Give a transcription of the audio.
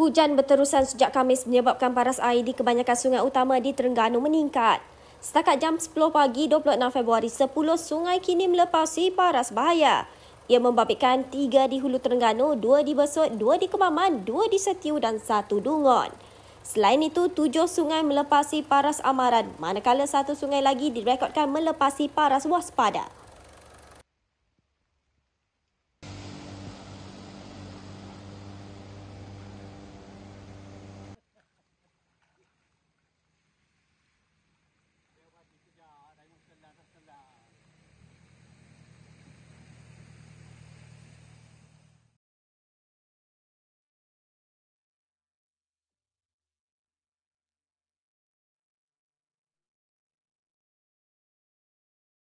Hujan berterusan sejak Khamis menyebabkan paras air di kebanyakan sungai utama di Terengganu meningkat. Setakat jam 10 pagi 26 Februari, 10 sungai kini melepasi paras bahaya. Ia membabitkan 3 di Hulu Terengganu, 2 di Besut, 2 di Kemaman, 2 di Setiu dan 1 Dungon. Selain itu, 7 sungai melepasi paras amaran, manakala satu sungai lagi direkodkan melepasi paras waspada.